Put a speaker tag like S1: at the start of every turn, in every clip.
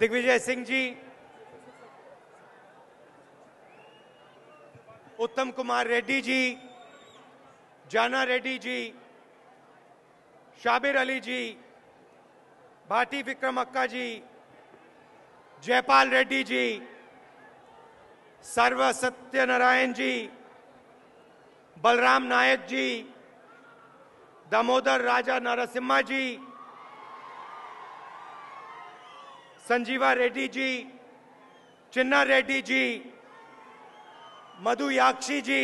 S1: दिग्विजय सिंह जी उत्तम कुमार रेड्डी जी जाना रेड्डी जी शाबिर अली जी भाटी विक्रम अक्का जी जयपाल रेड्डी जी सर्व सत्यनारायण जी बलराम नायक जी दामोदर राजा नरसिम्हा जी संजीवा रेड्डी जी चिन्ना रेड्डी जी मधु याक्षी ji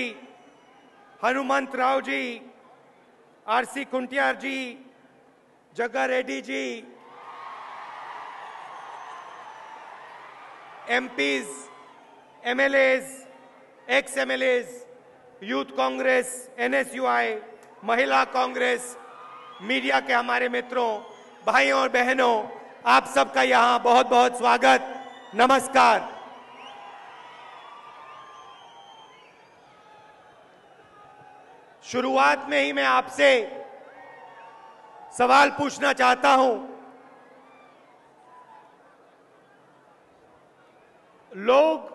S1: Hanumantha Rao ji RC Khuntia ji Jagga Reddy ji MPs MLAs ex MLAs youth Congress NSUI Mahila Congress media के हमारे मित्रों भाइयों और बहनों आप सबका यहां बहुत बहुत स्वागत नमस्कार शुरुआत में ही मैं आपसे सवाल पूछना चाहता हूं लोग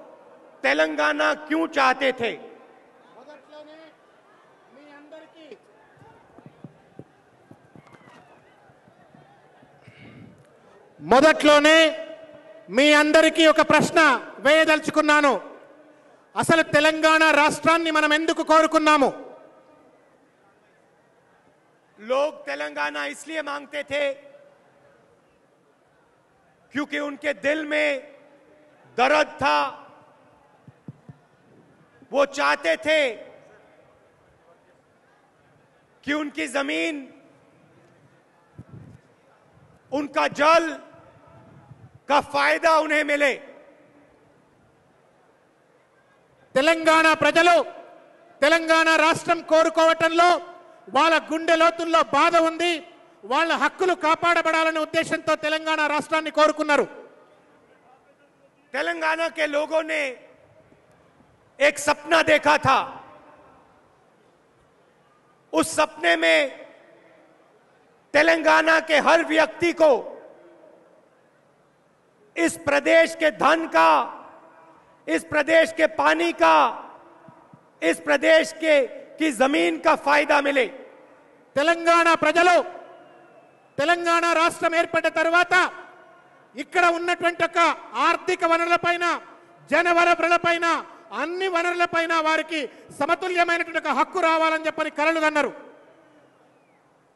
S1: तेलंगाना क्यों चाहते थे మొదటలోని మీ అందరికి ఒక ప్రశ్న వేయదల్చుకున్నాను అసలు తెలంగాణ రాష్ట్రాన్ని మనం ఎందుకు కోరుకున్నాము ਲੋక్ తెలంగాణ ఇస్లియే మాంగతేతే క్యుకి ఉంకే దిల్ మే దరద్ థా वो चाते थे की उंकी జమీన్ ఉంకా జల్ का फायदा उन्हें मिले తెలంగాణ ప్రజలు తెలంగాణ రాష్ట్రం కోరుకోవటంలో వాళ్ళ గుండె లోతుల్లో బాధ ఉంది వాళ్ళ హక్కులు కాపాడబడాలనే ఉద్దేశంతో తెలంగాణ రాష్ట్రాన్ని కోరుకున్నారు తెలంగాణ కే లోగో నే एक सपना హర్ था उस इस प्रदेश के धन का इस प्रदेश के पानी का इस प्रदेश के की जमीन का फायदा मिले తెలంగాణ ప్రజలు తెలంగాణ రాష్ట్రం ఏర్పడ్డ తర్వాత ఇక్కడ ఉన్నటువంటి ఒక ఆర్థిక వనరులపైన జన వనరులపైన అన్ని వనరులపైన వారికి సమతుల్యమైనటువంటి ఒక హక్కు రావాలని చెప్పని కరలు కన్నారు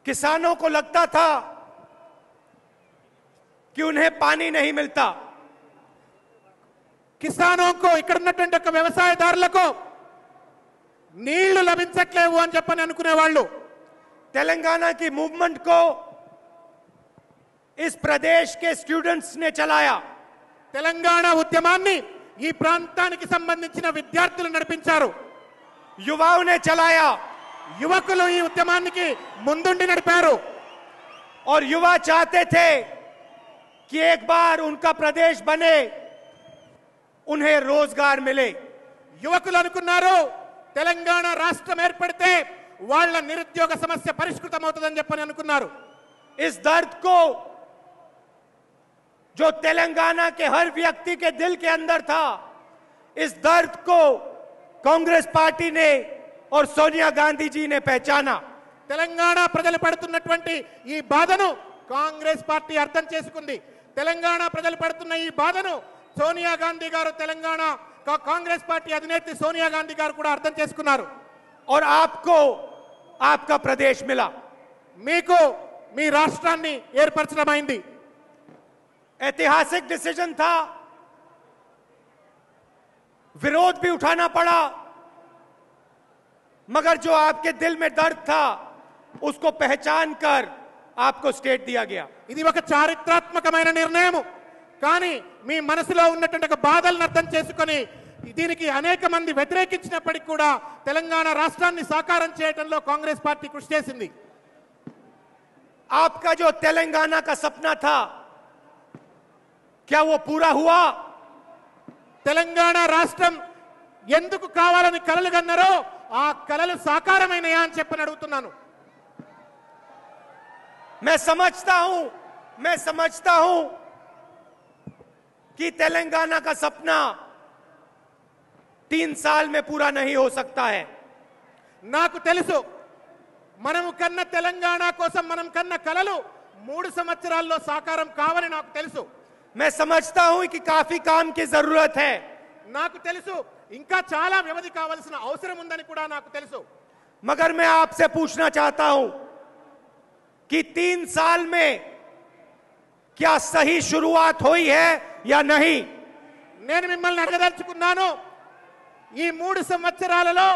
S1: కిసానోకు లగ్తా థా कि उन्हें पानी नहीं मिलता किसानों को इकडे नटंट एक व्यवसायदार లకు నీళ్లు లభించట్లేవు అని చెప్పని అనుకునే వాళ్ళు తెలంగాణకి మూమెంట్ కో ఈస్ ప్రదేశ్ కే స్టూడెంట్స్ నే चलाया తెలంగాణ ఉదయమాన్ని ఈ ప్రాంతానికి సంబంధించిన విద్యార్థులు నడిపించారు యువఆనే चलाया యువకులు ఈ ఉదయమానికి ముందుండి నడిపారు aur yuva chahte the कि एक बार उनका प्रदेश बने उन्हें रोजगार मिले యువకులు అనుకున్నారు తెలంగాణ రాష్ట్రం ఏర్పడితే వాళ్ళ నిరుద్యోగ సమస్య పరిష్కృతం అవుతుందని చెప్పని అనుకున్నారు ఇస్ దర్ద్ కో जो तेलंगाना के हर व्यक्ति के दिल के अंदर था इस दर्द को कांग्रेस पार्टी ने और తెలంగాణ ప్రజలు పడుతున్నటువంటి ఈ బాధను కాంగ్రెస్ పార్టీ అర్థం చేసుకుంది तेलंगाना ప్రజలు పడుతున్న ఈ బాధను సోనియా గాంధీ గారు తెలంగాణ కాంగ్రెస్ పార్టీ అధినేత్రి సోనియా గాంధీ గారు కూడా అర్థం చేసుకున్నారు और आपको आपका प्रदेश मिला మీకు మీరాష్ట్రాన్ని ఏర్పర్చడం ఐంది ಐತಿಹಾಸಿಕ డిసిషన్ تھا વિરોધ بھی ઉઠانا પડا۔ मगर जो आपके दिल में दर्द था उसको पहचान कर ఆప్కో స్టేట్ दिया ఇది ఒక చారిత్రాత్మకమైన నిర్ణయం కానీ మీ మనసులో ఉన్నటువంటి ఒక బాధలను అర్థం చేసుకొని దీనికి అనేక మంది వ్యతిరేకించినప్పటికీ కూడా తెలంగాణ రాష్ట్రాన్ని సాకారం చేయడంలో కాంగ్రెస్ పార్టీ కృషి చేసింది ఆప్కా జో తెలంగాణ కా సప్నా థా క్యా वो పూరా హువా తెలంగాణ రాష్ట్రం ఎందుకు కావాలని కలలు కన్నారో ఆ కలలు సాకారమైనయా అని చెప్పని అడుగుతున్నాను मैं समझता हूं मैं समझता हूं कि तेलंगाना का सपना 3 साल में पूरा नहीं हो सकता है నాకు తెలుసు మనం కన్న తెలంగాణ కోసం మనం కన్న కలలు మూడు సంవత్సరాల్లో సాకారం కావని నాకు తెలుసు मैं समझता हूं कि काफी काम की जरूरत है నాకు తెలుసు ఇంకా చాలా వివేది కావాల్సిన అవసరం ఉందని కూడా నాకు తెలుసు मगर मैं आपसे पूछना चाहता हूं कि 3 साल में क्या सही शुरुआत हुई है या नहीं నేను మిమ్మల్ని నచ్చర్చుకున్నాను ఈ మూడు సంవత్సరాలలో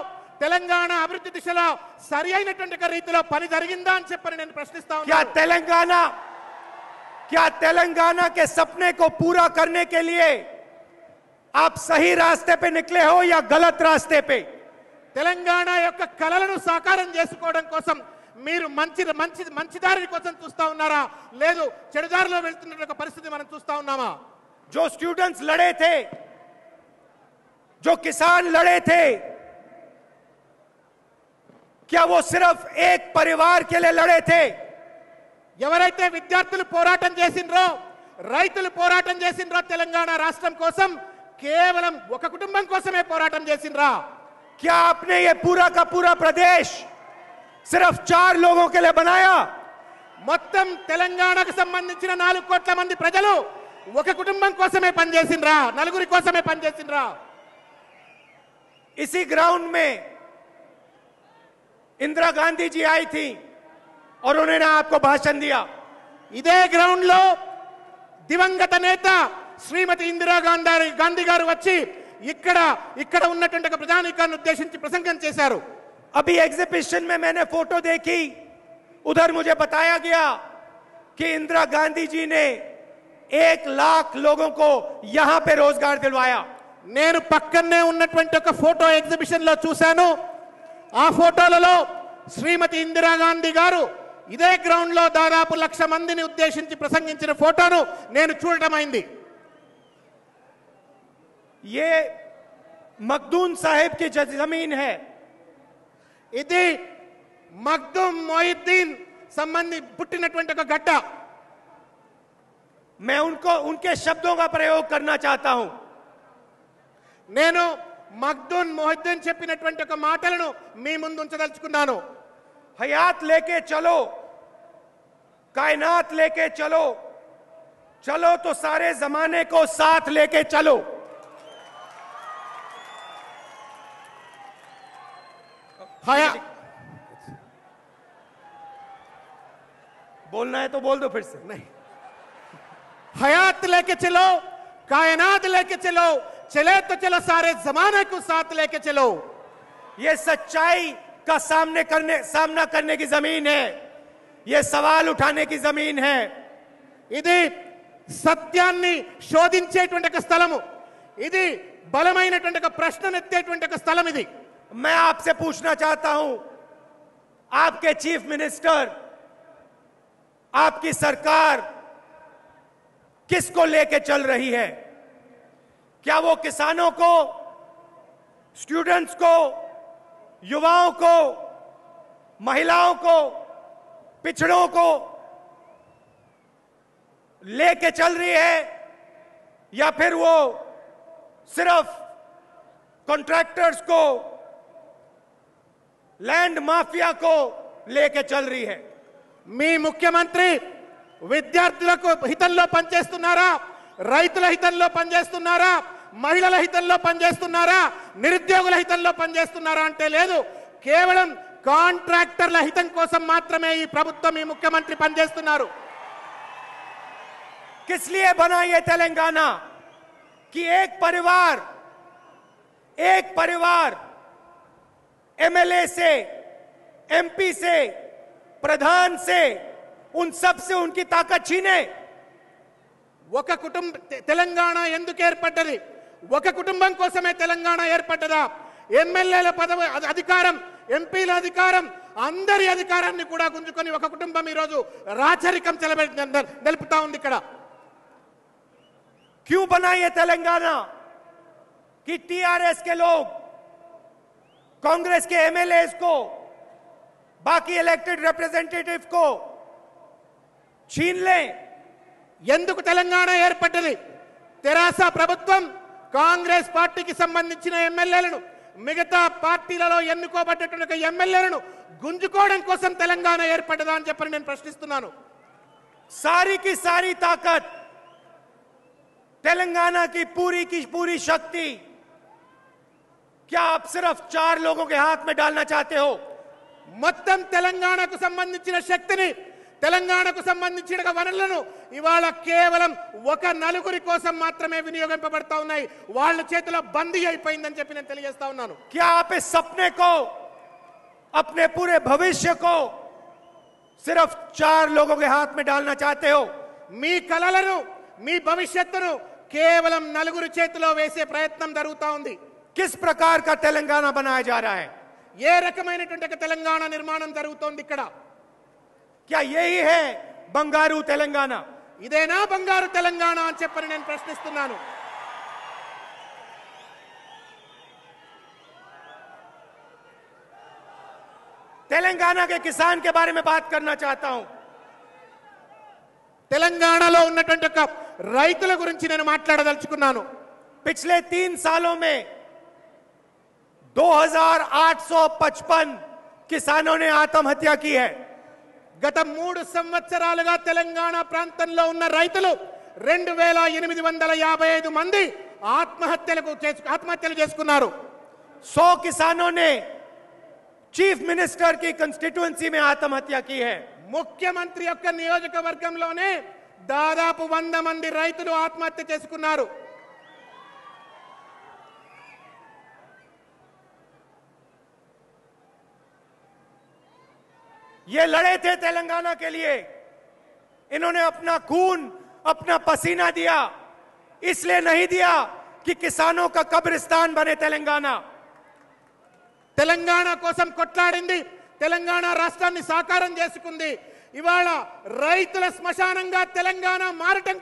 S1: తెలంగాణ అభివృద్ధి దిశలో సరి అయినటువంటి కరీతలో పని జరిగింది అని చెప్పని నేను ప్రశ్నిస్తాను కదా తెలంగాణ क्या तेलंगाना के सपने को पूरा करने के लिए आप सही रास्ते पे निकले हो या गलत रास्ते पे तेलंगाना యొక్క కలలను సాకారం చేసుకోవడం కోసం మీరు మంచి మంచి మంచి కోసం చూస్తా ఉన్నారా లేదు చెడుదారిలో వెళ్తున్న పరిస్థితి మనం చూస్తా ఉన్నామా జో స్టూడెంట్స్ లడేతే జో కిసాన్ లడేతే క్యా వో సిర్ఫ్ ఏక్ పరివార్ కెలే లడేతే ఎవరైతే విద్యార్థులు పోరాటం చేసిండ్రో రైతులు పోరాటం చేసిండ్రో తెలంగాణ రాష్ట్రం కోసం కేవలం ఒక కుటుంబం కోసమే పోరాటం చేసినరా క్యా आपने ఏ పూరా కా పూరా ప్రదేశ్ సిర్ఫ్ చార్ లోగో కెలే బనాయా మొత్తం తెలంగాణకు సంబంధించిన నాలుగు కోట్ల మంది ప్రజలు ఒక కుటుంబం కోసమే పనిచేసిండ్రా నలుగురి కోసమే పనిచేసిండ్రా ఇసి గ్రౌండ్ మే इंदिरा गांधी जी आई थी और उन्होंने ఇదే గ్రౌండ్ లో దివంగత నేత శ్రీమతి ఇందిరా గాంధీ గాంధీ గారు వచ్చి ఇక్కడ ఇక్కడ ఉన్నటువంటి ప్రజానీకాన్ని ఉద్దేశించి ప్రసంగం చేశారు अभी एग्जिबिशन में मैंने फोटो देखी उधर मुझे बताया गया कि इंदिरा गांधी जी ने एक लाख लोगों को यहां पे रोजगार दिलवाया नैन पक्ने फोटो एग्जिबिशन चूसा आ फोटो श्रीमती इंदिरा गांधी गारू इदे ग्रउंड दादापुर लक्ष मंदी उद्देश्य प्रसंग फोटो नूडमी ये मखदून साहेब की जमीन है ఇది మగ్దుం మొయిద్దీన్ సంబంధి పుట్టినటువంటి ఒక గట్ట మే उनको उनके शब्दों का प्रयोग నేను మగ్దున్ మొహిద్దీన్ చెప్పినటువంటి ఒక మాటలను మీ ముందు ఉంచదలుచుకున్నాను హయాత్ లేకే చలో కాయనాత్ లేకే చలో చలో తో సారే జమానే కో సాత్ లేకే చలో હાય બોલના હે તો બોલ દો ફિરસે નહીં હયાત લેકે ચલો કાયનાત લેકે ચલો ચલે તો ચલા સારે જમાને કો સાથ લેકે ચલો યે સચ્ચાઈ કા સામને કરને સામના કરને કી જમીન હે યે સવાલ ઉઠાને કી જમીન હે ઇદી સત્યાની શોધીંચેટવંડ એક સ્થલમ ઇદી બલમૈનાટંડ એક પ્રશ્નન엣ટવંડ એક સ્થલમ ઇદી मैं आपसे पूछना चाहता हूं आपके चीफ मिनिस्टर आपकी सरकार किसको लेके चल रही है क्या वो किसानों को स्टूडेंट्स को युवाओं को महिलाओं को पिछड़ों को लेके चल रही है या फिर वो सिर्फ कॉन्ट्रैक्टर्स को ల్యాండ్ మాఫియా కో लेके चल रही మీ ముఖ్యమంత్రి విద్యార్థులకు హితంలో పనిచేస్తున్నారా రైతుల హితంలో పనిచేస్తున్నారా మహిళల హితంలో పనిచేస్తున్నారా నిరుద్యోగుల హితంలో పనిచేస్తున్నారా అంటే లేదు కేవలం కాంట్రాక్టర్ల హితం కోసం మాత్రమే ఈ ప్రభుత్వం ఈ ముఖ్యమంత్రి పనిచేస్తున్నారు కిస్లియే బనాయే తెలంగాణ కి ఏక్ పరివార్ ఏక్ పరివార్ एमएलए से एमपी से ప్రధాన్ సే ఉన్ సబ్సే ఉన్కి తాకత్ చీనే ఒక కుటుంబ తెలంగాణ ఎందుకు ఏర్పడ్డది ఒక కుటుంబం కోసమే తెలంగాణ ఏర్పడ్డదా ఎమ్మెల్యేల పదవి అధికారం ఎంపీల అధికారం అందరి అధికారాన్ని కూడా గుంజుకొని ఒక కుటుంబం ఈరోజు రాచరికం తెలబె నిలుపుతా ఉంది ఇక్కడ క్యూ బనాయే తెలంగాణ కి టీఆర్ఎస్ కే లోగ్ कांग्रेस के एमएलए को बाकी इलेक्टेड रिप्रेजेंटेटिव को చీన్లే ఎందుకు తెలంగాణ ఏర్పడ్డది తెరాస ప్రభుత్వం కాంగ్రెస్ పార్టీకి సంబంధించిన ఎమ్మెల్యేలను మిగతా పార్టీలలో ఎన్నుకోబడ్డటువంటి ఎమ్మెల్యేలను గుంజుకోవడం కోసం తెలంగాణ ఏర్పడ్డదా అని చెప్పని నేను ప్రశ్నిస్తున్నాను సారీకి సారీ తాకత్ తెలంగాణకి పూరికి పూరి శక్తి क्या आप सिर्फ चार लोगों के हाथ में डालना चाहते మొత్తం తెలంగాణకు సంబంధించిన శక్తిని తెలంగాణకు సంబంధించిన వనరులను ఇవాళ కేవలం ఒక నలుగురి కోసం మాత్రమే వినియోగింపబడతా ఉన్నాయి వాళ్ళ చేతిలో బందీ అయిపోయిందని చెప్పి నేను తెలియజేస్తా ఉన్నాను क्या आप इस सपने को अपने पूरे भविष्य को सिर्फ चार लोगों के हाथ में डालना మీ కలలను మీ భవిష్యత్తును కేవలం నలుగురు చేతిలో వేసే ప్రయత్నం జరుగుతూ ఉంది किस प्रकार का तेलंगाना बनाया जा रहा है यह रकम आईने टुंडक तेलंगाना निर्माण जरूरतोंంది ఇక్కడ क्या यही है बंगारू तेलंगाना ఇదేనా బంగారు తెలంగాణ అని చెప్పి నేను ప్రశ్నిస్తున్నాను తెలంగాణ కే కਿਸાન కే బారే మే baat karna chahta hu తెలంగాణలో ఉన్నటువంటి రైతుల గురించి నేను మాట్లాడదల్చుకున్నాను పిటిలే 3 సాలోమే 2855 కిసానో నే ఆత్మహత్య కీ హై గత మూడు సంవత్సరాలుగా తెలంగాణ ప్రాంతంలో ఉన్న రైతులు రెండు వేల ఎనిమిది వందల యాభై ఐదు మంది ఆత్మహత్యలకు ఆత్మహత్యలు చేసుకున్నారు సో కిసానోనే చీఫ్ మినిస్టర్ కి కాన్స్టిట్యుయెన్సీ మే ఆత్మహత్య కీ హై ముఖ్యమంత్రి యొక్క నియోజకవర్గంలోనే దాదాపు వంద మంది రైతులు ఆత్మహత్య చేసుకున్నారు ये लड़े थे तेलंगाना के लिए इन्होंने अपना खून अपना पसीना दिया इसलिए नहीं दिया कि किसानों का कब्रिस्तान बने तेलंगाना तेलंगाना कोसम कोई तेलंगाना राष्ट्रीय साकार చేసుకుంది ఇవాళ రైతుల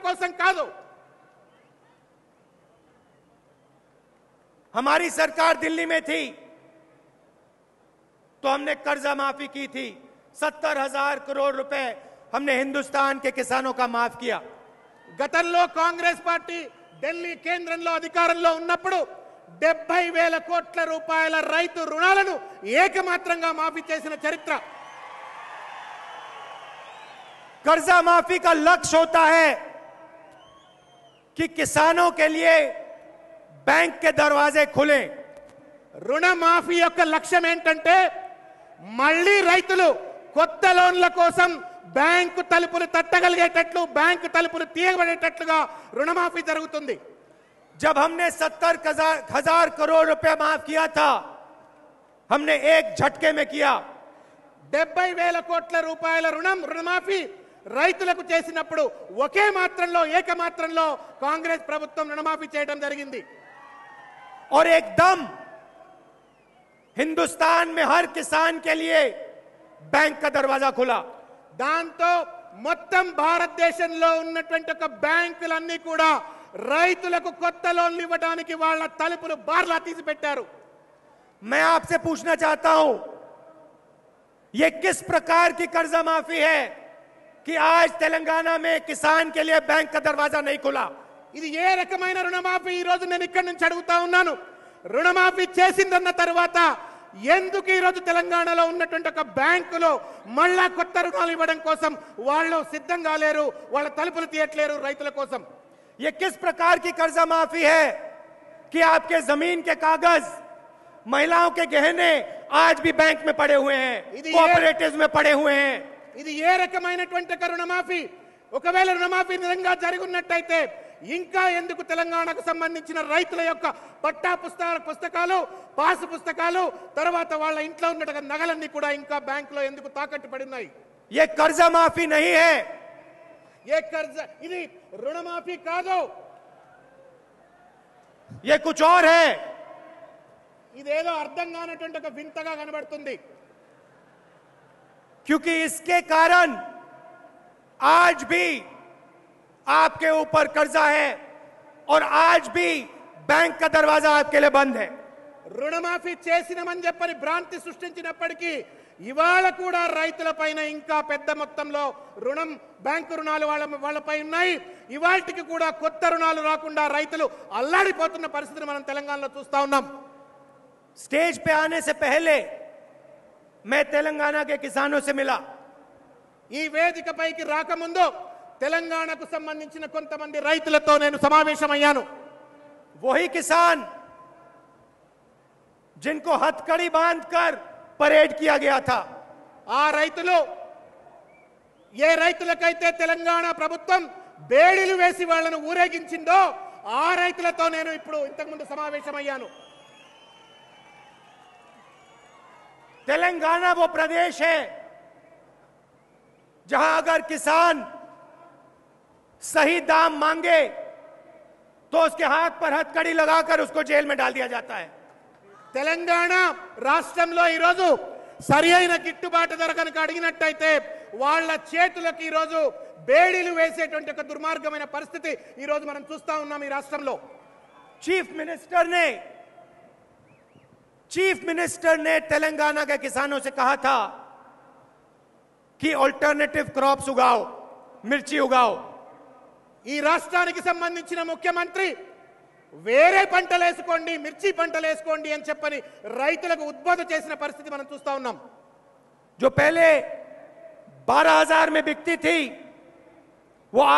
S1: कोसम का हमारी सरकार दिल्ली में थी तो हमने कर्जा माफी की थी सत्तर हजार करोड़ रुपए हमने हिंदुस्तान के किसानों का माफ किया गतन कांग्रेस पार्टी दिल्ली केन्द्र अधिकार डेबई वेल कोूपय रईत रुणालमात्र माफी चरित्र कर्जा माफी का लक्ष्य होता है कि किसानों के लिए बैंक के दरवाजे खुले रुण माफी ओक लक्ष्य मल्ली रैतलू కొత్త లోన్ల కోసం బ్యాంకు తలుపులు తట్టగలిగేటట్లు బ్యాంకు తలుపులు తీయబడేటట్లుగా రుణమాఫీ జరుగుతుంది జబ్ హమ్నే సత్తర్ హజార్ కరోడ్ రూపాయ మాఫ్ కియా థా హమ్నే ఏక్ ఝట్కే మే కియా డెబ్బై వేల కోట్ల రూపాయల రుణం రుణమాఫీ రైతులకు చేసినప్పుడు ఒకే మాత్రంలో ఏకమాత్రంలో కాంగ్రెస్ ప్రభుత్వం రుణమాఫీ చేయడం జరిగింది और एकदम हिंदुस्तान में हर किसान के लिए బ్యాంక్ క దర్వాజా కులా దాంతో మొత్తం భారతదేశంలో ఉన్నటువంటి ఒక బ్యాంకులన్నీ కూడా రైతులకు కొత్త లోన్ ఇవ్వడానికి వాళ్ళ తలుపులు బార్లా తీసి పెట్టారు मैं आपसे पूछना चाहता हूं यह किस प्रकार की कर्ज माफी है कि आज తెలంగాణా میں किसान के लिए बैंक का दरवाजा नहीं खुला ఇది ఏ రకమైన రుణమాఫీ ఈ రోజు నేను ఇక్కడి నుంచి అడుగుతా ఉన్నాను రుణమాఫీ చేసిందన్న తర్వాత ఎందుకు ఇరదు తెలంగాణలో ఉన్నటువంటి ఒక బ్యాంక్ లో మళ్ళా కొత్తరు నలిపడం కోసం వాళ్ళు సిద్ధం గాలేరు వాళ్ళ తలపులు తీయట్లేరు రైతుల కోసం 21 प्रकार की कर्ज माफी है कि आपके जमीन के कागज महिलाओं के गहने आज भी बैंक में पड़े हुए हैं को ऑपरेटिव्स में पड़े हुए हैं यदि यह रेकमेंडेशन टु करुणा माफी ఒకవేళ రమాఫీ నిరంగా జరుగునట అయితే ఇంకా ఎందుకు తెలంగాణకు సంబంధించిన రైతుల యొక్క పట్టా పుస్తక పుస్తకాలు పాసు పుస్తకాలు తర్వాత వాళ్ళ ఇంట్లో ఉన్న నగలన్నీ కూడా ఇంకా బ్యాంకులో ఎందుకు తాకట్టు పడినాయి ఏ కర్జ మాఫీ నహీ హే ఏ కర్జా ఇది రుణమాఫీ కాదు ఏ కుచోర్ హే ఇదేదో అర్థం కానటువంటి ఒక వింతగా కనబడుతుంది క్యూకి ఇస్కే कारण ఆజ్ బి आपके ऊपर कर्जा है और आज भी बैंक का दरवाजा आपके लिए बंद है ऋण माफी चेसिनमन जेपरि ब्रांती सुष्टिनिनपडकी इवाल कूडा ರೈతులపైన ఇంకా పెద్ద మొత్తంలో రుణం బ్యాంక్ రుణాలు వాళ్ళపైన ఉన్నాయి ఇవాల్టికి కూడా కొత్త రుణాలు రాకుండా రైతులు అల్లడిపోతున్న పరిస్థితిని మనం తెలంగాణలో చూస్తా ఉన్నాం స్టేజ్ పై ఆనేసే పెhle मैं तेलंगाना के किसानों से मिला ई वेदिका పైకి రాకముందో తెలంగాణకు సంబంధించిన కొంతమంది రైతులతో నేను సమావేశమయ్యాను వహి కిసాన్ జిన్కో హత్కడి బాంధ్ కర్ పరేడ్ కియా గయా థా ఆ రైతులు ఏ రైతులకైతే తెలంగాణ ప్రభుత్వం బేడీలు వేసి వాళ్ళను ఊరేగించిందో ఆ రైతులతో నేను ఇప్పుడు ఇంతకుముందు సమావేశమయ్యాను తెలంగాణ ఓ ప్రదేశే జహాగర్ కిసాన్ सही दाम मांगे तो उसके हाथ पर हथकड़ी लगाकर उसको जेल में डाल दिया जाता है तेलंगाणा राष्ट्र सर किबाट धर कड़ते वाली बेड़ी वैसे दुर्मार्गम परस्थित मन चूस्म चीफ मिनिस्टर ने चीफ मिनिस्टर ने तेलंगाना के किसानों से कहा था कि ऑल्टरनेटिव क्रॉप्स उगाओ मिर्ची उगाओ ఈ రాష్ట్రానికి సంబంధించిన ముఖ్యమంత్రి వేరే పంటలు వేసుకోండి మిర్చి పంటలు వేసుకోండి అని చెప్పని రైతులకు ఉద్బోధ చేసిన పరిస్థితి మనం చూస్తా ఉన్నాం जो पहले 12000 में बिकती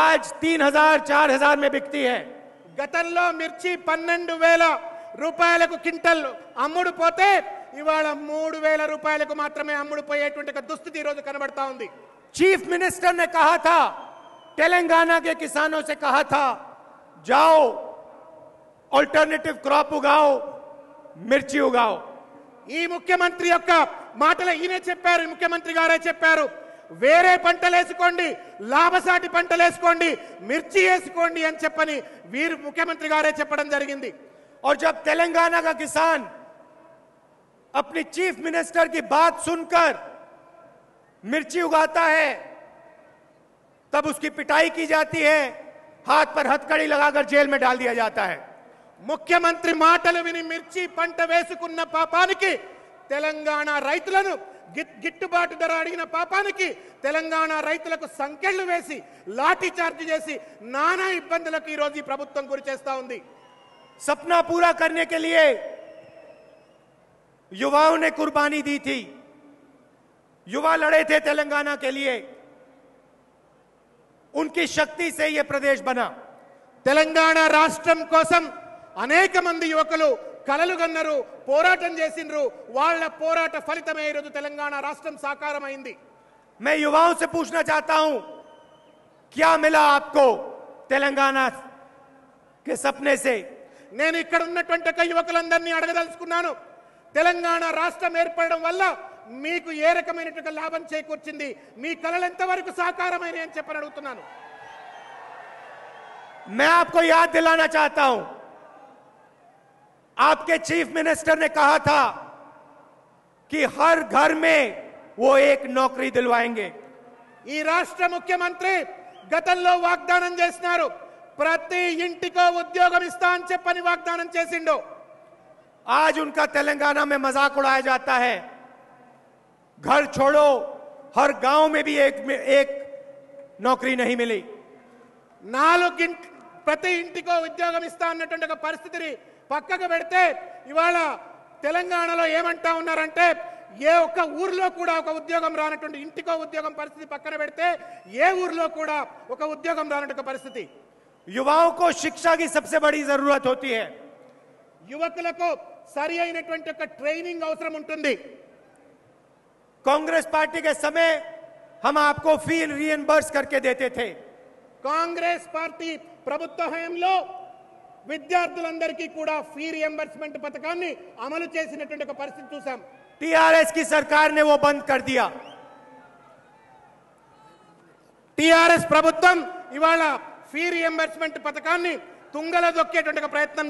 S1: ఆజ్ తీన్ హజార్ చార్ హజార్ మే బిక్తి है గతంలో మిర్చి పన్నెండు వేల రూపాయలకు క్వింటల్ అమ్ముడు పోతే ఇవాళ మూడు వేల రూపాయలకు మాత్రమే అమ్ముడు పోయేటువంటి దుస్థితి ఈరోజు కనబడతా ఉంది చీఫ్ మినిస్టర్ నే కహా तेलंगाना के किसानों से कहा था जाओ अल्टरनेटिव क्रॉप उगाओ मिर्ची उगाओ मुख्यमंत्री ईनेपार मुख्यमंत्री गारे वेरे पटलेको लाभसा पटलेको मिर्ची वेको वीर मुख्यमंत्री गारे जी और जब तेलंगाना का किसान अपनी चीफ मिनिस्टर की बात सुनकर मिर्ची उगाता है तब उसकी पिटाई की जाती है हाथ पर हथकड़ी लगाकर जेल में डाल दिया जाता है मुख्यमंत्री माटल विनी मिर्ची पंट वेसक गिट्टाट धर अड़ पापा की रैतक संख्य वेसी लाठी चारजी ना इबंध प्रभुत्म सपना पूरा करने के लिए युवाओं ने कुर्बानी दी थी युवा लड़े थे तेलंगाना के लिए ఉనికి శక్తి సే ఏ ప్రదేశ్ బనా తెలంగాణ రాష్ట్రం కోసం అనేక మంది యువకులు కలలుగన్నరు పోరాటం చేసిండ్రు వాళ్ళ పోరాట ఫలితమే ఈరోజు తెలంగాణ రాష్ట్రం సాకారమైంది మే युवाओं से पूछना चाहता हूं क्या मिला తెలంగాణ కే सपने से నేను ఇక్కడ ఉన్నటువంటి యువకులందరినీ అడగదలుచుకున్నాను తెలంగాణ రాష్ట్రం ఏర్పడడం వల్ల लाभ साकार मैं आपको याद दिलाना चाहता हूं आपके चीफ मिनिस्टर ने कहा था कि हर घर में वो एक नौकरी दिलवाएंगे राष्ट्र मुख्यमंत्री गत वग्दान प्रति इंट उद्योग आज उनका तेलंगाना में मजाक उड़ाया जाता है घर छोड़ो हर गांव में भी एक एक नौकरी नहीं मिली నాలుగు ప్రతి ఇంటికో ఉద్యోగం ఇస్తా అన్నటువంటి ఒక పరిస్థితిని పక్కకు పెడితే ఇవాళ తెలంగాణలో ఏమంటా ఉన్నారంటే ఏ ఒక్క ఊర్లో కూడా ఒక ఉద్యోగం రానటువంటి ఇంటికో ఉద్యోగం పరిస్థితి పక్కన పెడితే ఏ ఊర్లో కూడా ఒక ఉద్యోగం రానటువంటి పరిస్థితి యువకు శిక్షకి సబ్సే బడి జరూరత్ హోతీ యువకులకు సరి అయినటువంటి ఒక ట్రైనింగ్ అవసరం ఉంటుంది कांग्रेस पार्टी के समय हम आपको फी रीएनबर्स करके देते थे कांग्रेस पार्टी फी विद्यार्थुंबर्समेंट पथका अमल पैस्थ चूसा टीआरएस की सरकार ने वो बंद कर दिया टीआरएस प्रभुत्म इवा फी रीएंबर्समेंट पथका तुंगल दुके प्रयत्न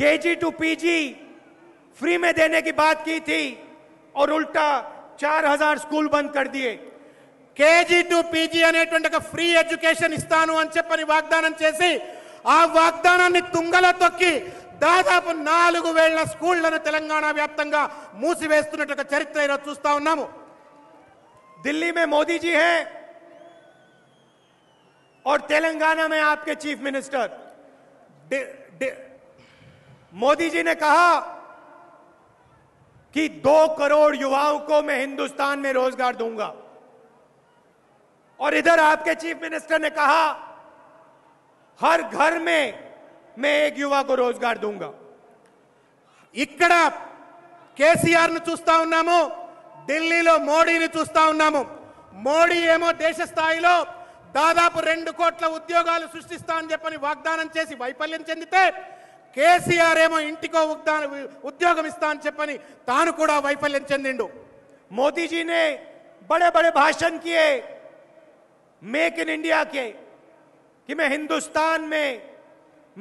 S1: केजी टू पीजी फ्री में देने की बात की थी और उल्टा 4000 स्कूल बंद कर दिए केजी टू पीजी अनेट्वंडक फ्री एजुकेशन ఇస్తాను అని చెప్పని వాగ్దానం చేసి ఆ వాగ్దానాన్ని తుంగల తొక్కి దాదాపు 4000 స్కూల్లను తెలంగాణా వ్యాప్తంగా మూసివేస్తున్నట్టుగా చరిత్రేనొ చూస్తా ఉన్నాము ఢిల్లీ మే మోడీ జీ హై और तेलंगाना में आपके चीफ मिनिस्टर मोदी जी ने कहा कि दो करोड़ युवाओं को मैं हिंदुस्तान में रोजगार दूंगा और इधर आपके चीफ मिनिस्टर ने कहा हर घर में मैं एक युवा को रोजगार दूंगा इकड़ा केसीआर चूस्त दिल्ली लो मोडी चूस्त मोडी एमो देश स्थाई दादापू रेट उद्योग सृष्टिस्पनी वग्दान वैफल्यम चंदते కేసీఆర్ ఏమో ఇంటికో ఉద్దాన ఉద్యోగం ఇస్తా అని చెప్పని తాను కూడా వైఫల్యం చెందిండు మోదీజీనే బడే బడే భాషణ కియే మేక్ ఇన్ ఇండియా కే మే मैं हिंदुस्तान में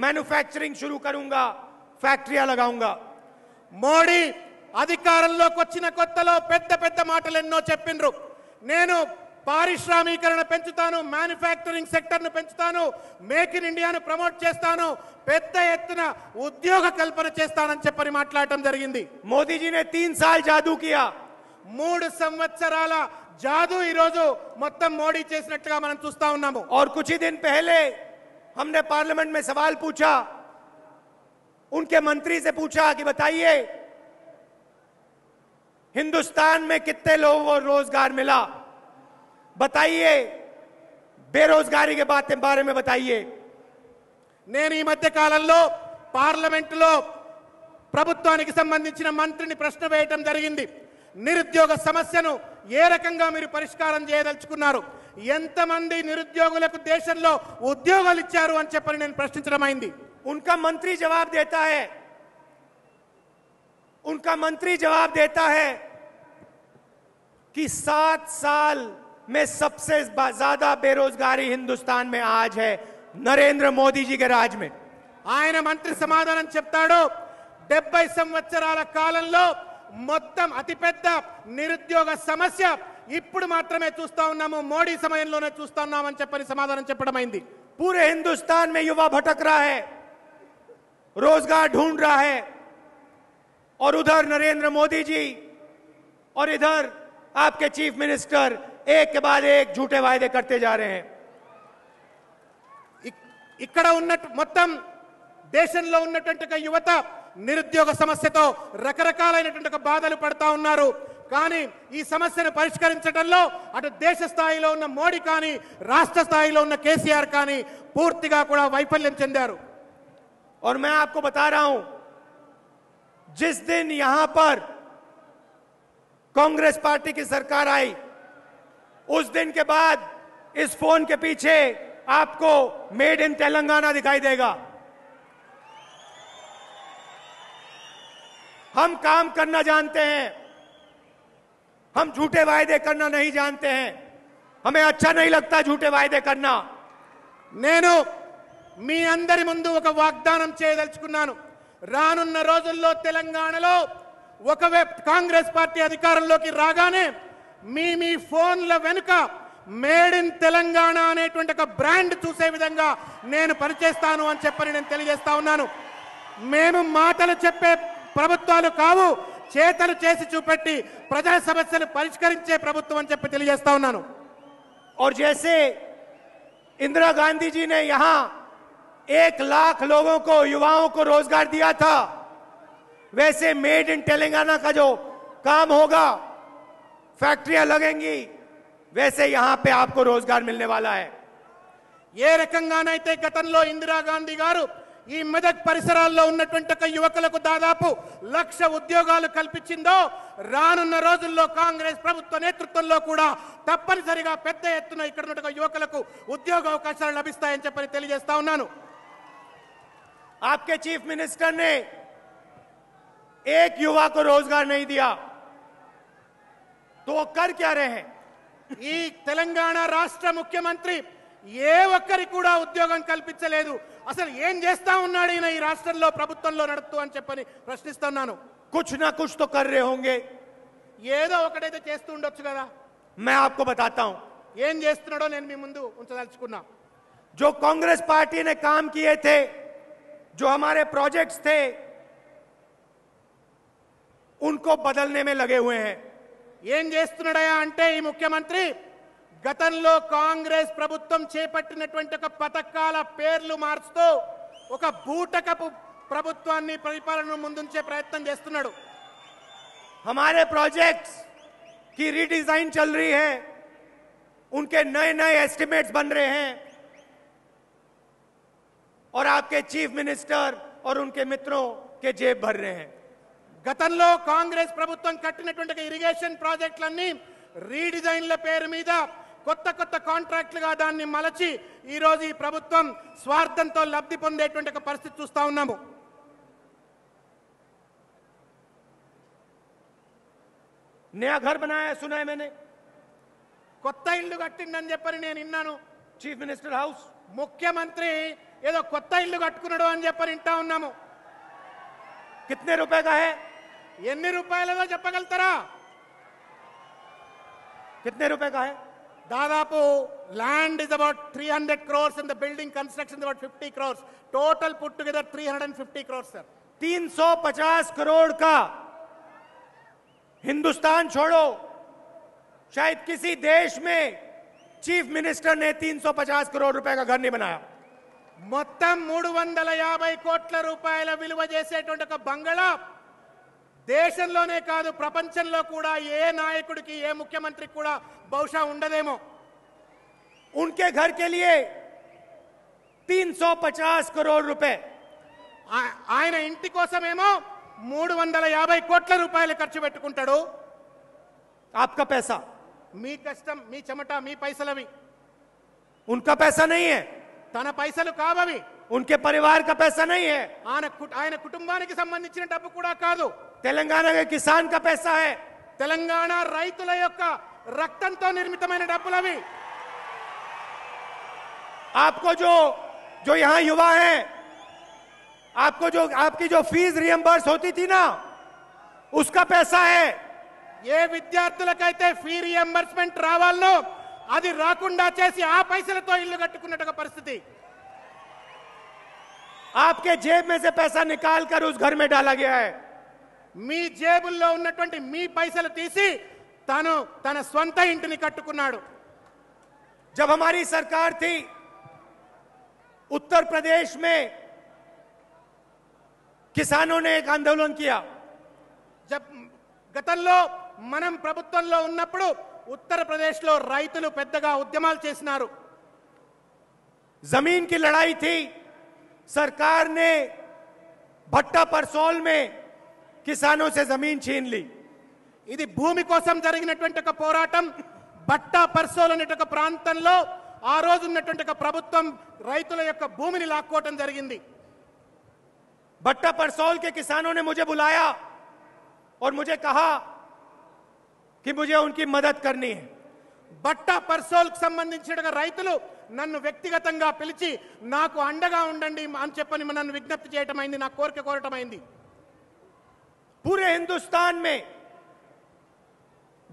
S1: मैन्युफैक्चरिंग शुरू करूंगा ఫ్యాక్టరీయా లగావుంగా మోడీ అధికారంలోకి వచ్చిన కొత్తలో పెద్ద పెద్ద మాటలు ఎన్నో చెప్పిండ్రు నేను పరిశ్రామికీకరణ పెంచుతాను మ్యానుఫ్యాక్చరింగ్ సెక్టార్ ని పెంచుతాను మేక్ ఇన్ ఇండియా ని ప్రమోట్ చేస్తాను పెద్ద ఎత్తైన ఉద్యోగ కల్పన చేస్తానని చెప్పరి మాట్లాడటం జరిగింది మోడీ జీ నే 3 సాల్ జాదు కియా మూడ్ సంవత్సరాల జాదు ఈ రోజు మొత్తం మోడీ చేసినట్టుగా మనం చూస్తా ఉన్నాము aur kuch din pehle humne parliament mein sawal pucha unke mantri se pucha ke bataiye hindustan mein kitne logo ko rozgar mila बताइए బేరోజ్గారీ బాత్ బారే మే బతాయే నేను ఈ మధ్య కాలంలో పార్లమెంటులో ప్రభుత్వానికి సంబంధించిన మంత్రిని ప్రశ్న వేయటం జరిగింది నిరుద్యోగ సమస్యను ఏ రకంగా మీరు పరిష్కారం చేయదలుచుకున్నారు ఎంతమంది నిరుద్యోగులకు దేశంలో ఉద్యోగాలు ఇచ్చారు అని చెప్పని నేను ప్రశ్నించడం అయింది ఉన్కా మంత్రి జవాబు దేతా హే ఉన్కా మంత్రి జవాబు దేతా హే కి సాత్ సాల్ మే సబ్సే బజదా బేరోజ్గారీ హిందుస్తాన్ మే ఆజ్ హై నరేంద్ర మోడీ జీ కే రాజ్ మే ఆయనా మంత్రి సమాధానం చెప్తాడో 70 సంవత్సరాల కాలంలో మొత్తం అతిపెద్ద నిరుద్యోగ సమస్య ఇప్పుడొ మాత్రమే చూస్తా ఉన్నాము మోడీ సమయంలోనే చూస్తా ఉన్నాము అని చెప్పని సమాధానం చెప్పడమైంది పూరే హిందుస్తాన్ మే యువ భటక రహ హై రోజ్గార్ ढूंढ रहा है और उधर नरेंद्र मोदी जी और इधर आपके चीफ मिनिस्टर एक के बाद एक झूठे वादे करते जा रहे हैं एक इकडे ఉన్న మొత్తం దేశంలో ఉన్నటువంటిక యువత నిరుద్యోగ సమస్యతో రకరకాలైనటువంటిక బాధలు పడతా ఉన్నారు కానీ ఈ సమస్యని పరిష్కరించడంలో అటు దేశస్థాయిలో ఉన్న మోడీ కాని రాష్ట్రస్థాయిలో ఉన్న కేసీఆర్ కాని పూర్తిగా కూడా వైఫల్యం చెందారు और मैं आपको बता रहा हूं जिस दिन यहां पर कांग्रेस पार्टी की सरकार आई उस दिन के बाद इस फोन के पीछे आपको मेड इन तेलंगाना दिखाई देगा हम काम करना जानते हैं हम झूठे वायदे करना नहीं जानते हैं हमें अच्छा नहीं लगता झूठे वायदे करना నేను मी अंदर मुझे वग्दान चयदल చేయదలుచుకున్నాను कांग्रेस पार्टी अधिकार మీ మీ ఫోన్ల వెనుక మేడ్ ఇన్ తెలంగాణ అనేటువంటి ఒక బ్రాండ్ చూసే విధంగా నేను పనిచేస్తాను అని చెప్పని నేను తెలియజేస్తా ఉన్నాను మేము మాటలు చెప్పే ప్రభుత్వాలు కావు చేతలు చేసి చూపెట్టి ప్రజల సమస్యలు పరిష్కరించే ప్రభుత్వం అని చెప్పి తెలియజేస్తా ఉన్నాను और जैसे इंदिरा गांधी जी ने यहां एक लाख लोगों को युवाओं को रोजगार दिया था वैसे मेड इन तेलंगाना का जो काम होगा फैक्ट्रियां लगेंगी वैसे यहां पे आपको रोजगार मिलने वाला है ఏ రకంగానైతే గతంలో గాంధీ గారు ఈ మెదక్ పరిసరాల్లో ఉన్నటువంటి ఒక యువకులకు దాదాపు లక్ష ఉద్యోగాలు కల్పించిందో రానున్న రోజుల్లో కాంగ్రెస్ ప్రభుత్వ నేతృత్వంలో కూడా తప్పనిసరిగా పెద్ద ఎత్తున ఇక్కడ ఉన్న యువకులకు ఉద్యోగ అవకాశాలు లభిస్తాయని చెప్పని తెలియజేస్తా ఉన్నాను ఆప్కే చీఫ్ మినిస్టర్ ने యువకు युवा को దియా तो वो कर क्या रहे हैं राष्ट्र मुख्यमंत्री ये उद्योग कल असल राष्ट्र प्रभुत् प्रश्न कुछ ना कुछ तो कर रहे होंगे कदा मैं आपको बताता हूं मुझे उचा जो कांग्रेस पार्टी ने काम किए थे जो हमारे प्रोजेक्ट्स थे उनको बदलने में लगे हुए हैं ఏం చేస్తునడాయ అంటే ఈ ముఖ్యమంత్రి గతంలో కాంగ్రెస్ ప్రభుత్వం చేపెట్టినటువంటి ఒక పథకాల పేర్లు మార్చతో ఒక బూటకపు ప్రభుత్వాన్ని పరిపాలన మొదుంజే ప్రయత్నం చేస్తున్నారు हमारे प्रोजेक्ट्स की रीडिजाइन चल रही है उनके नए-नए एस्टीमेट्स बन रहे हैं और आपके चीफ मिनिस्टर और उनके मित्रों के जेब भर रहे हैं గతంలో కాంగ్రెస్ ప్రభుత్వం కట్టినటువంటి ఇరిగేషన్ ప్రాజెక్టులన్నీ రీడిజైన్ల పేరు మీద కొత్త కొత్త కాంట్రాక్టులుగా దాన్ని మలచి ఈరోజు ఈ ప్రభుత్వం స్వార్థంతో లబ్ధి పొందేటువంటి పరిస్థితి చూస్తూ ఉన్నాము నయా బనాయా కొత్త ఇల్లు కట్టిందని చెప్పని నేను విన్నాను చీఫ్ మినిస్టర్ హౌస్ ముఖ్యమంత్రి ఏదో కొత్త ఇల్లు కట్టుకున్నాడు అని చెప్పని వింటా ఉన్నాము కిత్నే రూపాయ హే ఎన్ని रूपये చెప్పగలుగుతారా कितने रुपए का है Dadapur land is about 300 crores in the building construction about 50 crores total put together 350 crores sir 350 crore का हिंदुस्तान छोड़ो शायद किसी देश में चीफ मिनिस्टर ने 350 करोड़ रुपए का घर नहीं बनाया మొత్తం మూడు వందల యాభై కోట్ల రూపాయల విలువ చేసేటువంటి ఒక దేశంలోనే కాదు ప్రపంచంలో కూడా ఏ నాయకుడికి ఏ ముఖ్యమంత్రికి కూడా బహుశా ఉండదేమో ఘర్ घर తీన్ సో పచాస్ కరోడ్ రూపే ఆయన ఇంటి కోసమేమో మూడు వందల యాభై కోట్ల రూపాయలు ఖర్చు పెట్టుకుంటాడు ఆప్కా పైసా మీ కష్టం మీ చెమట మీ పైసలవి ఉన్కా పైసా నయ్యే తన పైసలు కావవి ఉన్కే పరివార్ కా పైసా నయ్యే ఆయన కుటుంబానికి సంబంధించిన డబ్బు కూడా కాదు తెలంగాణ కిసాన్ కా पैसा है తెలంగాణ రైతుల యొక్క రక్తంతో నిర్మితమైన డబ్బులు అవి आपको जो जो यहां युवा हैं आपको जो आपकी जो फीस रियम्बर्स होती थी ना उसका पैसा है ఏ విద్యార్థులకైతే ఫీ రియంబర్స్మెంట్ రావాలనో అది రాకుండా చేసి ఆ పైసలతో ఇల్లు కట్టుకున్నట్టుగా పరిస్థితి आपके जेब में से पैसा निकाल कर उस घर में डाला गया है మీ జేబుల్లో ఉన్నటువంటి మీ పైసలు తీసి తను తన సొంత ఇంటిని కట్టుకున్నాడు జబ్ హమారీ సర్కార్ థీ उत्तर ప్రదేశ్ మే కిసానోనే ఏక ఆందోళన కియా జబ్ గతంలో మనం ప్రభుత్వంలో ఉన్నప్పుడు ఉత్తరప్రదేశ్లో రైతులు పెద్దగా ఉద్యమాలు చేసినారు జమీన్ కి లడాయి థీ సర్కార్ నే భట్టా పర్సోల్ మే కిసానో సే జమీన్ చీన్ ఇది భూమి కోసం జరిగినటువంటి ఒక పోరాటం బట్టా పర్సోల్ ఒక ప్రాంతంలో ఆ రోజు ఉన్నటువంటి ఒక ప్రభుత్వం రైతుల యొక్క భూమిని లాక్కోవటం జరిగింది బట్టా పర్సోల్ కే కిసానో నే ముజే బులాయా ఓర్ ముజే కహా కి ముజే उनकी मदद करनी है బట్టా కు సంబంధించిన రైతులు నన్ను వ్యక్తిగతంగా పిలిచి నాకు అండగా ఉండండి అని చెప్పని నన్ను విజ్ఞప్తి చేయటమైంది నా కోరిక కోరటమైంది पूरे हिंदुस्तान में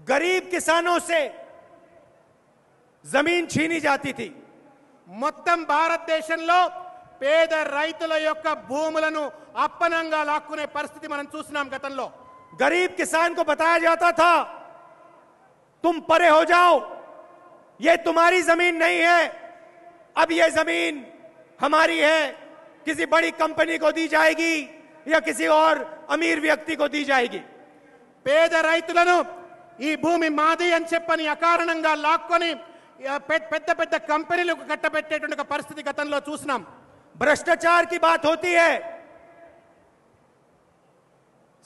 S1: गरीब किसानों से जमीन छीनी जाती थी मतलब भारत देश पेद रैत भूम अपन लाने परस्थित मन चूसा गत गरीब किसान को बताया जाता था तुम परे हो जाओ ये तुम्हारी जमीन नहीं है अब ये जमीन हमारी है किसी बड़ी कंपनी को दी जाएगी या किसी और अमीर व्यक्ति को दी जाएगी पेद रैत भूमि मादी अकारण लाख कंपनी कटबेट परस्ति गत चूसा भ्रष्टाचार की बात होती है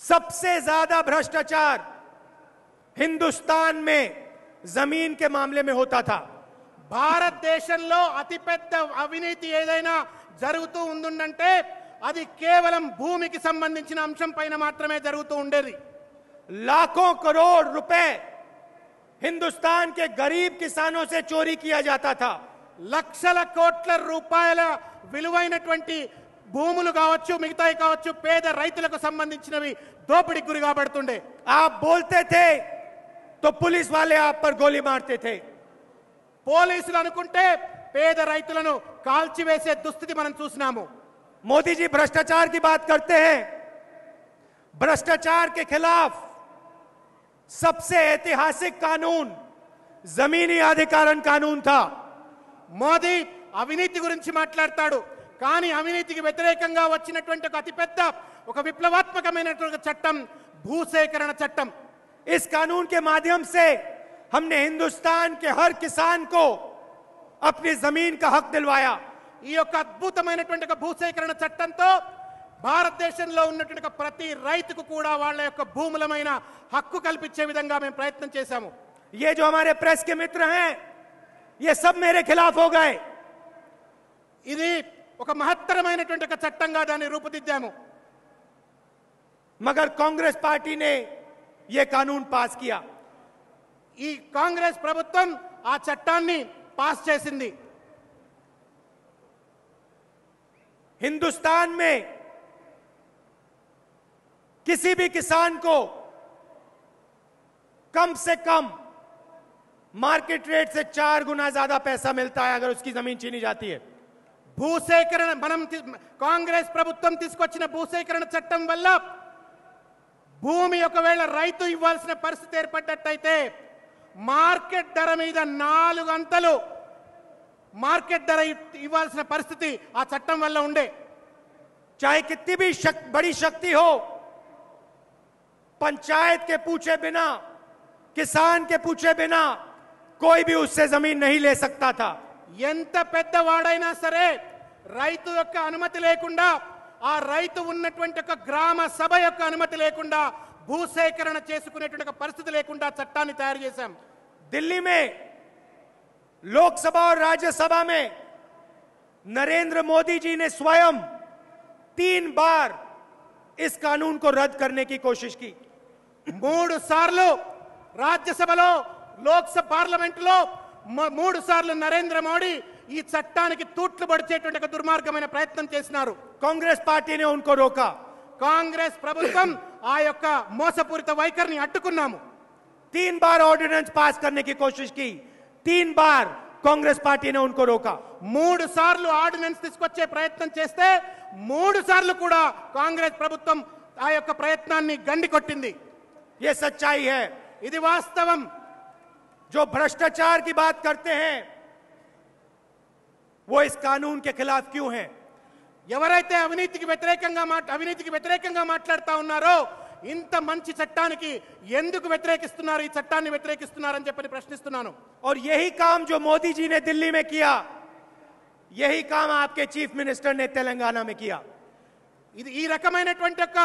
S1: सबसे ज्यादा भ्रष्टाचार हिंदुस्तान में जमीन के मामले में होता था भारत देश अति अवनीति एना అది కేవలం భూమికి సంబంధించిన అంశం పైన మాత్రమే జరుగుతూ ఉండేది లాఖో కరోడ్ రూపే హిందుస్థాన్ కే గరీబ్ కిసానో సే చోరీ కియా జాతా థా లక్షల కోట్ల రూపాయల విలువైనటువంటి భూములు కావచ్చు మిగతాయి కావచ్చు పేద రైతులకు సంబంధించినవి దోపిడీకి గురి కాబడుతుండే ఆ బోల్తే తే తో పోలీస్ వాళ్ళే ఆ పర్ గోలీ మార్తే థే పోలీసులు అనుకుంటే పేద రైతులను కాల్చివేసే దుస్థితి మనం చూసినాము मोदी जी भ्रष्टाचार की बात करते हैं भ्रष्टाचार के खिलाफ सबसे ऐतिहासिक कानून जमीनी अधिकारण कानून था मोदी अवनीति गुरी మాట్లాడతాడు का अवनीति की व्यतिरेक ఒక అతిపెద్ద विप्लवात्मक విప్లవాత్మకమైనటువంటి भू భూసేకరణ చట్టం इस कानून के माध्यम से हमने हिंदुस्तान के हर किसान को अपनी जमीन का हक दिलवाया ఈ యొక్క అద్భుతమైనటువంటి ఒక భూసేకరణ చట్టంతో భారతదేశంలో ఉన్నటువంటి ప్రతి రైతుకు కూడా వాళ్ళ యొక్క భూములమైన హక్కు కల్పించే విధంగా మేము ప్రయత్నం చేశాము ఏ జో హమారే ప్రెస్ కే మిత్ర ఏ సబ్ మేరే ఖిలాఫ్ హో ఇది ఒక మహత్తరమైనటువంటి ఒక చట్టంగా దాన్ని రూపుదిద్దాము మగర్ కాంగ్రెస్ పార్టీనే ఏ కానూన్ పాస్ కియా ఈ కాంగ్రెస్ ప్రభుత్వం ఆ చట్టాన్ని పాస్ చేసింది हिंदुस्तान में किसी भी किसान को कम से कम मार्केट रेट से चार गुना ज्यादा पैसा मिलता है अगर उसकी जमीन छीनी जाती है भूसेकरण मनम कांग्रेस प्रभुत्म भूसेकरण चट भूमि रैत इव्वा पैस्थिप्ड मार्केट धर मीद नागंत మార్కెట్ ధర ఇవ్వాల్సిన పరిస్థితి ఆ చట్టం వల్ల ఉండే చాయ్ कितनी బీ శక్తి హో పంచాయత్ हो పూచే బినా కిసాన్ बिना పూచే బినా पूछे बिना कोई ఎంత పెద్దవాడైనా సరే రైతు యొక్క అనుమతి లేకుండా ఆ రైతు ఉన్నటువంటి ఒక గ్రామ సభ యొక్క అనుమతి లేకుండా భూసేకరణ చేసుకునేటువంటి పరిస్థితి లేకుండా చట్టాన్ని తయారు చేశాం ఢిల్లీ మే लोकसभा और राज्यसभा में नरेंद्र मोदी जी ने स्वयं तीन बार इस कानून को रद्द करने की कोशिश की మూడు సార్లు రాజ్యసభలో లోక్సభ పార్లమెంటులో మూడు సార్లు నరేంద్ర మోడీ ఈ చట్టానికి తూట్లు పడిచేటువంటి ఒక దుర్మార్గమైన ప్రయత్నం చేసినారు కాంగ్రెస్ పార్టీనే ఉనుకో రోకా కాంగ్రెస్ ప్రభుత్వం ఆ యొక్క మోసపూరిత వైఖరిని అట్టుకున్నాము తీన్ బార్ ఆర్డినెన్స్ పాస్ కర్నే కి కోషిష్ तीन बार కాంగ్రెస్ పార్టీని ने उनको మూడు సార్లు ఆర్డినెన్స్ తీసుకొచ్చే ప్రయత్నం చేస్తే మూడు సార్లు కూడా కాంగ్రెస్ ప్రభుత్వం ఆ యొక్క ప్రయత్నాన్ని గండి కొట్టింది ఏ సచ్చాయి హే ఇది వాస్తవం जो भ्रष्टाचार की बात करते हैं वो इस कानून के खिलाफ क्यों हैं ఎవరైతే అవినీతికి వ్యతిరేకంగా అవినీతికి వ్యతిరేకంగా మాట్లాడుతూ ఉన్నారో ఇంత మంచి చట్టానికి ఎందుకు వ్యతిరేకిస్తున్నారు ఈ చట్టాన్ని వ్యతిరేకిస్తున్నారని చెప్పని ప్రశ్నిస్తున్నాను ఓ यही కామ్ జో मोदी जी ने दिल्ली में किया यही काम आपके चीफ मिनिस्टर ने तेलंगाना ఇది ఈ రకమైనటువంటి ఒక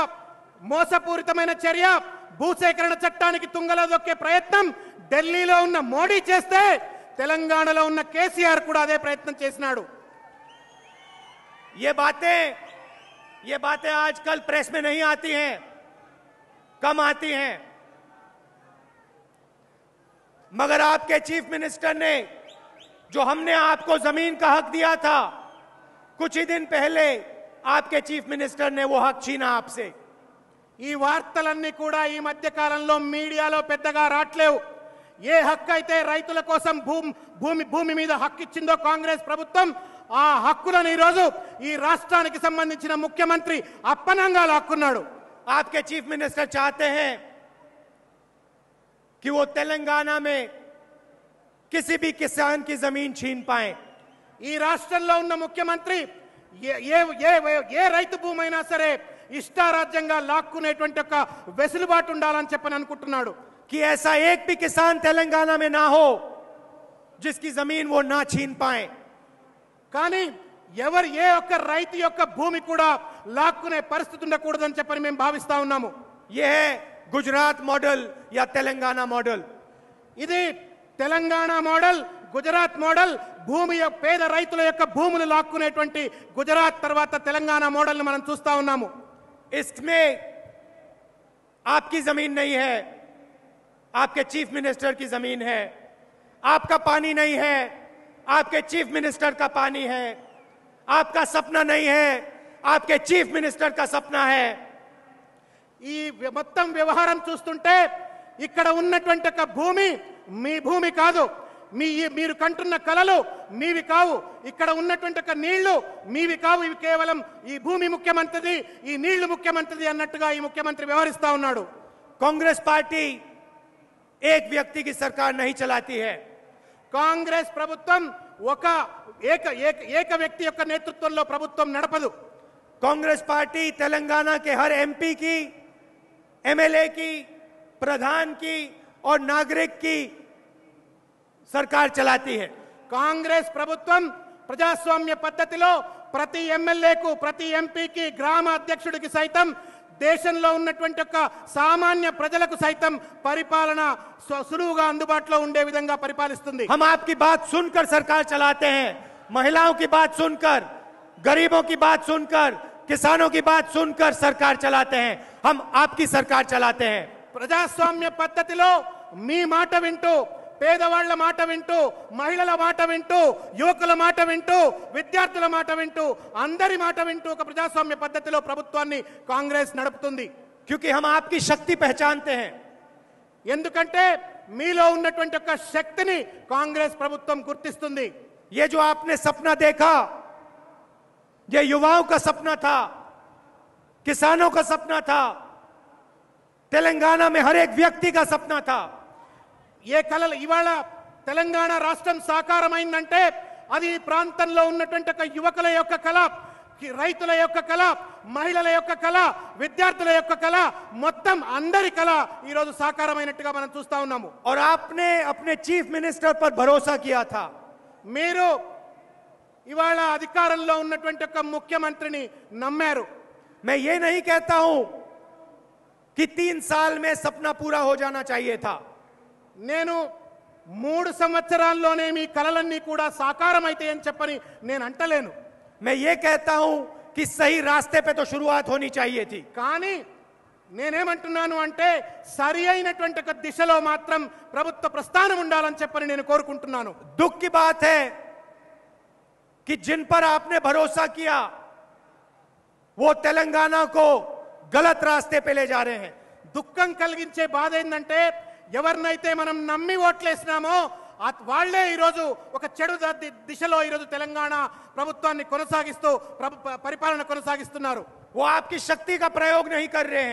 S1: మోసపూరితమైన చర్య భూసేకరణ చట్టానికి తుంగలో దొక్కే ప్రయత్నం ఢిల్లీలో ఉన్న మోడీ చేస్తే తెలంగాణలో ఉన్న కేసీఆర్ కూడా అదే ప్రయత్నం చేసినాడు ఏ బాతే ఏ బాతే ఆజ్ కల్ में नहीं आती हैं कमाती हैं मगर आपके चीफ मिनिस्टर ने जो हमने आपको जमीन का हक दिया था कुछ ही दिन पहले आपके चीफ मिनिस्टर ने वो हक छीना आपसे ई वार्ता ล న్నీ కూడా ఈ మధ్య కాలంలో మీడియాలో పెద్దగా రాట్లేవు ఏ హక్కు అయితే రైతుల కోసం భూమి భూమి మీద హక్కు ఇచ్చిందో కాంగ్రెస్ ప్రభుత్వం ఆ హక్కుని ఈ రోజు ఈ రాష్ట్రానికి సంబంధించిన मुख्यमंत्री అప్పనంగాలు హక్కున్నాడు आपके चीफ मिनिस्टर चाहते हैं कि वो तेलंगाना में किसी भी किसान की जमीन छीन पाए राष्ट्र मुख्यमंत्री ये रईत भूमना सर इष्टाराज्य लाने वेलबाट उपना कि ऐसा एक भी किसान तेलंगाना में ना हो जिसकी जमीन वो ना छीन पाए का भूमि లాక్కునే పరిస్థు ఉండకూడదని చెప్పని మేము భావిస్తా ఉన్నాము ఇయ్ గుజరాత్ మోడల్ యా తెలంగాణ మోడల్ ఇది తెలంగాణ మోడల్ గుజరాత్ మోడల్ భూమి యా పేద రైతులొక్క భూములు లాక్కునేటువంటి గుజరాత్ తర్వాత తెలంగాణ మోడల్ ని మనం చూస్తా ఉన్నాము ఇస్మే aapki zameen nahi hai aapke chief minister ki zameen hai aapka pani nahi hai aapke chief minister ka pani hai aapka sapna nahi hai आपके చీఫ్ మినిస్టర్ కా సప్నా హే ఈ మొత్తం వ్యవహారం చూస్తుంటే ఇక్కడ ఉన్నటువంటి ఒక భూమి మీ భూమి కాదు మీ మీరు కంటున్న కలలు మీవి కావు ఇక్కడ ఉన్నటువంటి ఒక నీళ్లు మీవి కావు ఇవి కేవలం ఈ భూమి ముఖ్యమంత్రిది ఈ నీళ్లు ముఖ్యమంత్రిది అన్నట్టుగా ఈ ముఖ్యమంత్రి వ్యవహరిస్తా ఉన్నాడు కాంగ్రెస్ పార్టీ ఏక్ వ్యక్తికి సర్కార్ నహి చలాతి హే కాంగ్రెస్ ప్రభుత్వం ఒక ఏక ఏక ఏక వ్యక్తి యొక్క నేతృత్వంలో ప్రభుత్వం నడపదు कांग्रेस पार्टी तेलंगाना के हर एमपी की एमएलए की प्रधान की और नागरिक की सरकार चलाती है कांग्रेस प्रभुत्म प्रजास्वाम्य पद्धति प्रति एमएलए को प्रति एंपी की ग्राम अध्यक्ष की सहित देश साजल को सहित परपाल अदाट उधा परपाल हम आपकी बात सुनकर सरकार चलाते हैं महिलाओं की बात सुनकर गरीबों की बात सुनकर किसानों की बात सुनकर सरकार चलाते हैं हम आपकी सरकार चलाते हैं ప్రజాస్వామ్య పద్ధతిలో మీ మాట వింటూ పేదవాళ్ల మాట వింటూ మహిళల మాట వింటూ యువకుల మాట వింటూ విద్యార్థుల మాట వింటూ అందరి మాట వింటూ ఒక ప్రజాస్వామ్య పద్ధతిలో ప్రభుత్వాన్ని కాంగ్రెస్ నడుపుతుంది క్యూకి హమ్ ఆప్కి శక్తి పెహచాన్తే హై ఎందుకంటే మీలో ఉన్నటువంటి ఒక శక్తిని కాంగ్రెస్ ప్రభుత్వం గుర్తిస్తుంది ఏ జో ఆప్నే సప్నా దేఖా यह युवाओं का सपना था किसानों का सपना था तेलंगाना में हर एक व्यक्ति का सपना था ये कल इवाला तेलंगाना राष्ट्र साकार अभी प्राप्त में उठ युवक कला रैत कला महिला कला विद्यार्थुल कला मतलब अंदर कला साकार मैं चूस्ट और आपने अपने चीफ मिनिस्टर पर भरोसा किया था मेरे ఇవాళ అధికారంలో ఉన్నటువంటి ఒక ముఖ్యమంత్రిని నమ్మారు మే ఏ నహి కేతా हूं कि तीन साल में सपना पूरा हो जाना నేను మూడు సంవత్సరాల్లోనే మీ కలలన్నీ కూడా సాకారమైతే అని చెప్పని నేను అంటలేను మే ఏ కేతా हूं कि सही रास्ते पे तो शुरुआत होनी కానీ నేనేమంటున్నాను అంటే సరి అయినటువంటి ఒక దిశలో మాత్రం ప్రభుత్వ ప్రస్థానం ఉండాలని చెప్పని నేను కోరుకుంటున్నాను దుఃఖి బాతే कि जिन पर आपने भरोसा किया वो తెలంగాణ को గలత్ రాస్తే पे జారే దుఃఖం కలిగించే బాధ ఏంటంటే ఎవరినైతే మనం నమ్మి ఓట్లేసినామో వాళ్లే ఈరోజు ఒక చెడు దిశలో ఈరోజు తెలంగాణ ప్రభుత్వాన్ని కొనసాగిస్తూ పరిపాలన కొనసాగిస్తున్నారు ఓ ఆప్కి శక్తిగా ప్రయోగం నహి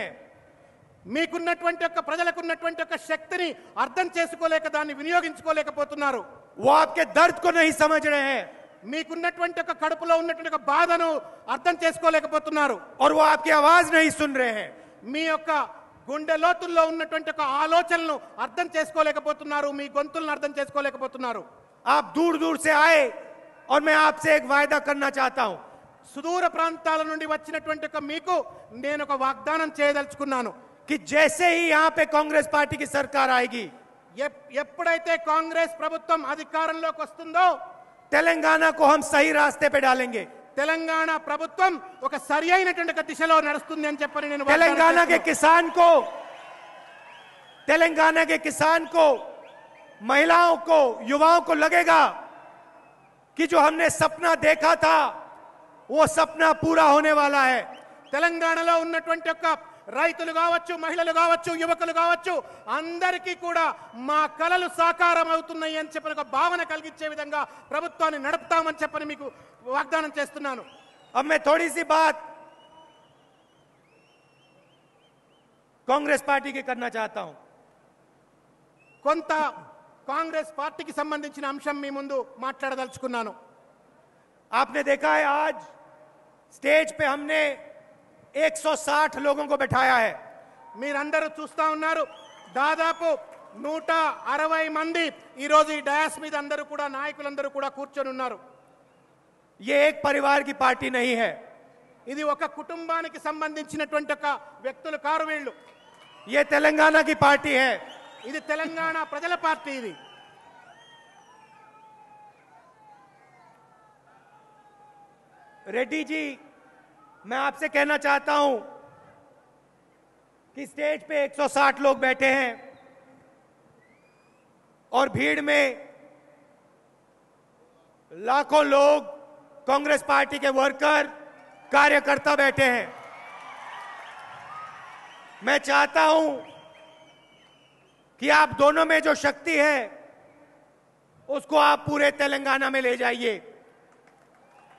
S1: మీకున్నటువంటి యొక్క ప్రజలకు ఉన్నటువంటి యొక్క శక్తిని అర్థం చేసుకోలేక దాన్ని వినియోగించుకోలేకపోతున్నారు ఓ ఆప్కే దర్ద్ కో నహి సమజ్ రహే మీకున్నటువంటి ఒక కడుపులో ఉన్నటువంటి ఒక బాధను అర్థం చేసుకోలేకపోతున్నారు మీ యొక్క గుండె లోతుల్లో ఉన్నటువంటి ఒక ఆలోచనను అర్థం చేసుకోలేకపోతున్నారు మీ గొంతులను అర్థం చేసుకోలేకపోతున్నారు आप దూర్ दूर से आए और मैं आपसे సుదూర ప్రాంతాల నుండి వచ్చినటువంటి ఒక మీకు నేను ఒక వాగ్దానం చేయదలుచుకున్నాను కి जैसे ही यहाँ पे कांग्रेस पार्टी की ఎప్- ఎప్పుడైతే కాంగ్రెస్ ప్రభుత్వం అధికారంలోకి వస్తుందో తెలంగాణ को हम सही रास्ते पे डालेंगे తెలంగాణ ప్రభుత్వం ఒక సరి అయినటువంటి के किसान को तेलंगाना के किसान को महिलाओं को युवाओं को लगेगा कि जो हमने सपना देखा था वो सपना पूरा होने वाला है तेलंगाना ఉన్నటువంటి రైతులు కావచ్చు మహిళలు కావచ్చు యువకులు కావచ్చు అందరికీ కూడా మా కళలు సాకారం అవుతున్నాయి అని చెప్పిన ఒక భావన కలిగించే విధంగా ప్రభుత్వాన్ని నడుపుతామని చెప్పని మీకు వాగ్దానం చేస్తున్నాను అమ్మే థోడీసీ బాత్ కాంగ్రెస్ పార్టీకి కన్నా చాతాం కొంత కాంగ్రెస్ పార్టీకి సంబంధించిన అంశం మీ ముందు మాట్లాడదలుచుకున్నాను ఆప్నే దేఖా ఆజ్ आज स्टेज 160 लोगों को बैठाया మీరందరూ చూస్తా ఉన్నారు దాదాపు నూట అరవై మంది ఈరోజు ఈ డయాస్ మీద అందరూ కూడా నాయకులందరూ కూడా కూర్చొని ఉన్నారు ఏ పరివార్కి పార్టీ నహి హై ఇది ఒక కుటుంబానికి సంబంధించినటువంటి ఒక వ్యక్తులు కారు వీళ్ళు ఏ తెలంగాణకి పార్టీ హై ఇది తెలంగాణ ప్రజల పార్టీ ఇది రెడ్డిజీ मैं आपसे कहना चाहता हूं कि स्टेज पे 160 लोग बैठे हैं और भीड़ में लाखों लोग कांग्रेस पार्टी के वर्कर कार्यकर्ता बैठे हैं मैं चाहता हूं कि आप दोनों में जो शक्ति है उसको आप पूरे तेलंगाना में ले जाइए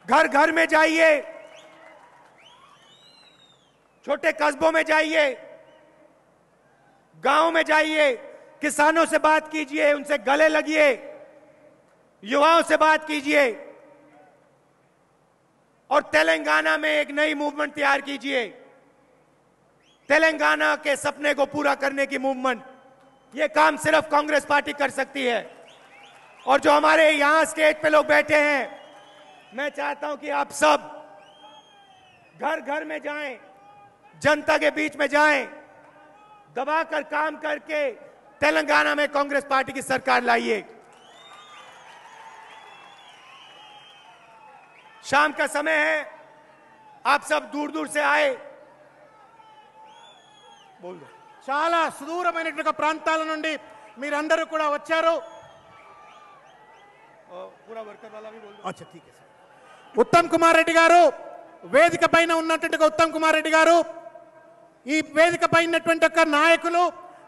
S1: घर घर में जाइए छोटे कस्बों में जाइए गांव में जाइए किसानों से बात कीजिए उनसे गले लगिए युवाओं से बात कीजिए और तेलंगाना में एक नई मूवमेंट तैयार कीजिए तेलंगाना के सपने को पूरा करने की मूवमेंट ये काम सिर्फ कांग्रेस पार्टी कर सकती है और जो हमारे यहां स्टेज पे लोग बैठे हैं मैं चाहता हूं कि आप सब घर घर में जाएं जनता के बीच में जाएं दबाकर काम करके तेलंगाना में कांग्रेस पार्टी की सरकार लाइए शाम का समय है आप सब दूर दूर से आए बोल दो चाल सुदूर प्रांाली अंदर उत्तम कुमार रेड्डी गारू वेद पैन उत्तम कुमार रेड्डी गारू ఈ వేదిక పైనటువంటి యొక్క నాయకులు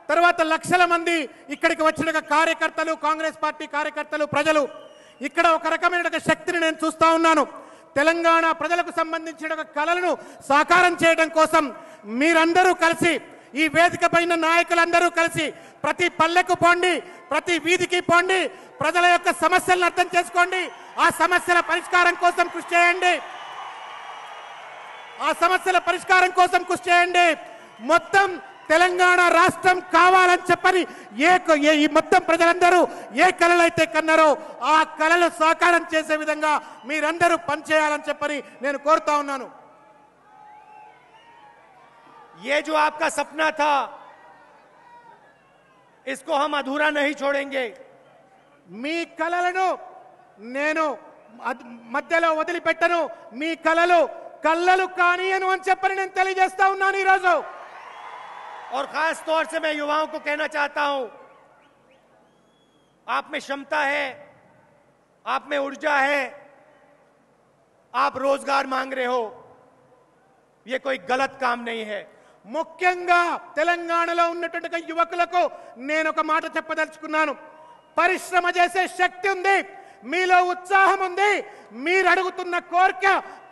S1: తర్వాత లక్షల మంది ఇక్కడికి వచ్చిన కార్యకర్తలు కాంగ్రెస్ పార్టీ కార్యకర్తలు ప్రజలు ఇక్కడ ఒక రకమైన శక్తిని నేను చూస్తూ ఉన్నాను తెలంగాణ ప్రజలకు సంబంధించిన ఒక కళలను సాకారం చేయడం కోసం మీరందరూ కలిసి ఈ వేదిక పైన నాయకులందరూ కలిసి ప్రతి పల్లెకు పోండి ప్రతి వీధికి పోండి ప్రజల యొక్క సమస్యలను అర్థం చేసుకోండి ఆ సమస్యల పరిష్కారం కోసం కృషి చేయండి ఆ సమస్యల పరిష్కారం కోసం కృషి చేయండి మొత్తం తెలంగాణ రాష్ట్రం కావాలని చెప్పని ఏ ఈ మొత్తం ప్రజలందరూ ఏ కళలు అయితే కన్నారో ఆ కళలు సాకారం చేసే విధంగా మీరందరూ పనిచేయాలని చెప్పని నేను కోరుతా ఉన్నాను ఏ జో ఆప్కా సప్నా థా ఇస్కో హమ్ అధూరా नहीं छोड़ेंगे మీ కళలను నేను మధ్యలో వదిలిపెట్టను మీ కళలు కళ్ళలు కానీయను అని చెప్పని నేను తెలియజేస్తా ఉన్నాను ఈరోజు और खास तौर से मैं युवाओं को कहना चाहता हूं आप में क्षमता है आप में ऊर्जा है आप रोजगार मांग रहे हो यह कोई गलत काम नहीं है मुख्य युवक को नैन चपदल परश्रम जैसे शक्ति उत्साह अड़क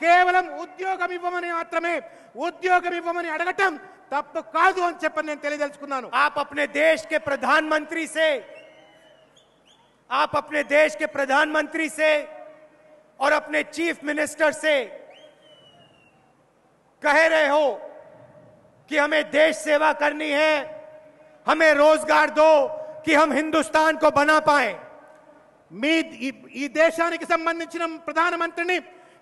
S1: केवल उद्योग उद्योग अड़गटा తప్పు కాదు అని చెప్పని నేను తెలియదలుచుకున్నాను ఆప్ అప్నే దేశ్ కే ప్రధాన్ మంత్రి సే ఆప్ అప్నే దేశ్ కే ప్రధాన్ మంత్రి సే और अपने चीफ मिनिस्टर से कह रहे हो कि हमें देश सेवा करनी है हमें रोजगार दो कि हम हिंदुस्तान को बना पाए మీ ఈ దేశానికి సంబంధించిన ప్రధానమంత్రిని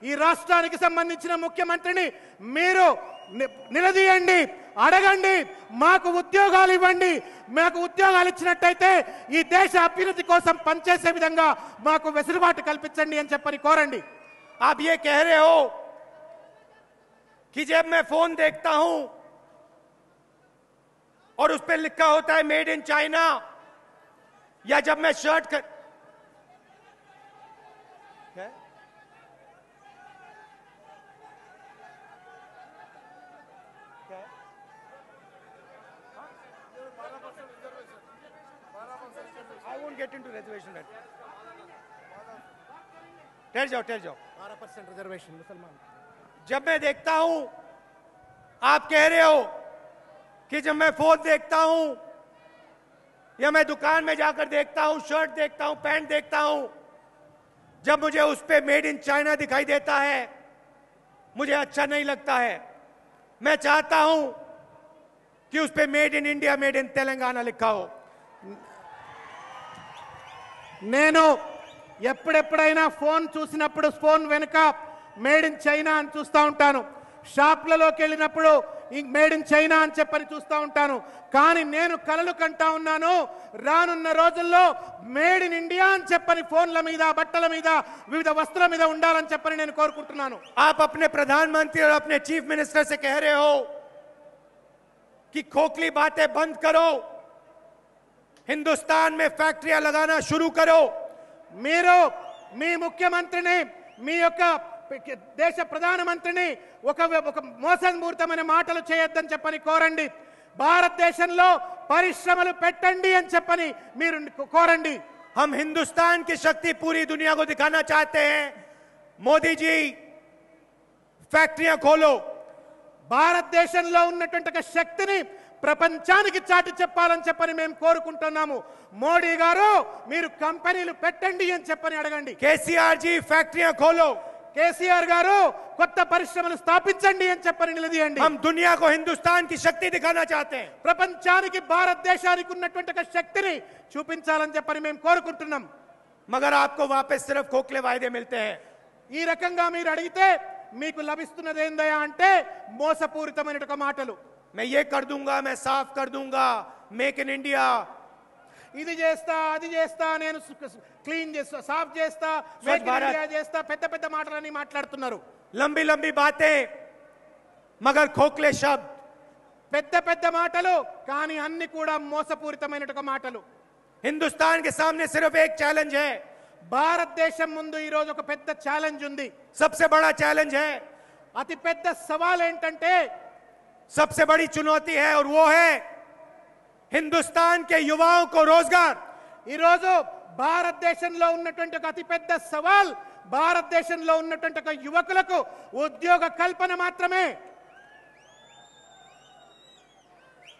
S1: ఈ రాష్ట్రానికి సంబంధించిన ముఖ్యమంత్రిని మీరు నిలదీయండి అరగండి మాకు ఉద్యోగాలు ఇవ్వండి మాకు ఉద్యోగాలు ఇచ్చినట్టైతే ఈ దేశ అభివృద్ధి కోసం పంచేసే విధంగా మాకు వెసులుబాటు కల్పించండి అని చెప్పని కోరండి ఆ భి ఏ कह रहे हो की जेब में फोन देखता हूं और उस पे लिखा होता है मेड इन चाइना या जब मैं shirt get into reservation bed. ठहर जाओ ठहर जाओ 12 परसेंट रिजर्वेशन मुसलमान जब मैं देखता हूं आप कह रहे हो कि जब मैं फोन देखता हूं या मैं दुकान में जाकर देखता हूं शर्ट देखता हूं पैंट देखता हूं जब मुझे उस पर मेड इन चाइना दिखाई देता है मुझे अच्छा नहीं लगता है मैं चाहता हूं कि उस पर made in India made in Telangana लिखा हो నేను ఎప్పుడెప్పుడైనా ఫోన్ చూసినప్పుడు ఫోన్ వెనుక మేడ్ ఇన్ చైనా అని చూస్తూ ఉంటాను షాప్లలోకి వెళ్ళినప్పుడు మేడ్ ఇన్ చైనా అని చెప్పని చూస్తూ ఉంటాను కానీ నేను కలలు కంటా ఉన్నాను రానున్న రోజుల్లో మేడ్ ఇన్ ఇండియా అని చెప్పని ఫోన్ల మీద బట్టల మీద వివిధ వస్త్రాల మీద ఉండాలని చెప్పని నేను కోరుకుంటున్నాను ఆప్ అప్నే ప్రధానమంత్రి అప్నే చీఫ్ మినిస్టర్ సే కహ్ రహే హో కి కోక్లీ బాతే బంద్ కరో हिंदुस्तान में ఫ్యాక్టరీలు లగానా शुरू करो మీరు మీ ముఖ్యమంత్రిని మీ యొక్క దేశ ప్రధానమంత్రిని ఒక ఒక మోసంపూరితమైన మాటలు చేయొద్దని చెప్పని కోరండి భారతదేశంలో పరిశ్రమలు పెట్టండి అని చెప్పని మీరు కోరండి हम हिंदुस्तान की शक्ति पूरी दुनिया को दिखाना चाहते हैं కోలో భారతదేశంలో ఉన్నటువంటి శక్తిని ప్రపంచానికి చాటి చెప్పాలని చెప్పని మేము కోరుకుంటున్నాము మోడీ గారు మీరు కంపెనీలు పెట్టండి అని చెప్పని అడగండి కేసీఆర్ జీ ఫ్యాక్టరీ కోలో కేసీఆర్ గారు కొత్త పరిశ్రమలు స్థాపించండి అని చెప్పని నిలదీయండి హమ్ దునియాకు హిందుస్థాన్ కి శక్తి దిగానా చాతే ప్రపంచానికి భారతదేశానికి ఉన్నటువంటి ఒక శక్తిని చూపించాలని చెప్పని మేము కోరుకుంటున్నాం మగర్ ఆప్కు వాపస్ సిర్ఫ్ కోక్లే వాయిదే మిల్తే ఈ రకంగా మీరు అడిగితే మీకు లభిస్తున్నది ఏందయా అంటే మోసపూరితమైన మాటలు मैं ये कर दूंगा मैं साफ कर दूंगा మేక్ ఇన్ ఇండియా ఇది చేస్తా అది చేస్తా నేను క్లీన్ చేస్తా సాఫ్ చేస్తా మేక్ ఇన్ ఇండియా చేస్తా పెద్ద పెద్ద మాటలని మాట్లాడుతున్నారు లంబి లంబి బాతే మగర్ ఖోక్లే శబ్ద్ పెద్ద పెద్ద మాటలు కానీ అన్ని కూడా మోసపూరితమైన మాటలు హిందుస్థాన్ కి సామ్నే సిర్ఫ్ ఏక్ ఛాలెంజ్ హే భారతదేశం ముందు ఈ రోజు ఒక పెద్ద ఛాలెంజ్ ఉంది సబ్సే బడా ఛాలెంజ్ హే అతి పెద్ద సవాల్ ఏంటంటే सबसे बड़ी चुनौती है और वो है హిందుస్థాన్ కే యువాओं को रोजगार ఈ రోజు భారతదేశంలో ఉన్నటువంటి ఒక అతిపెద్ద సవాల్ భారతదేశంలో ఉన్నటువంటి ఒక యువకులకు ఉద్యోగ కల్పన మాత్రమే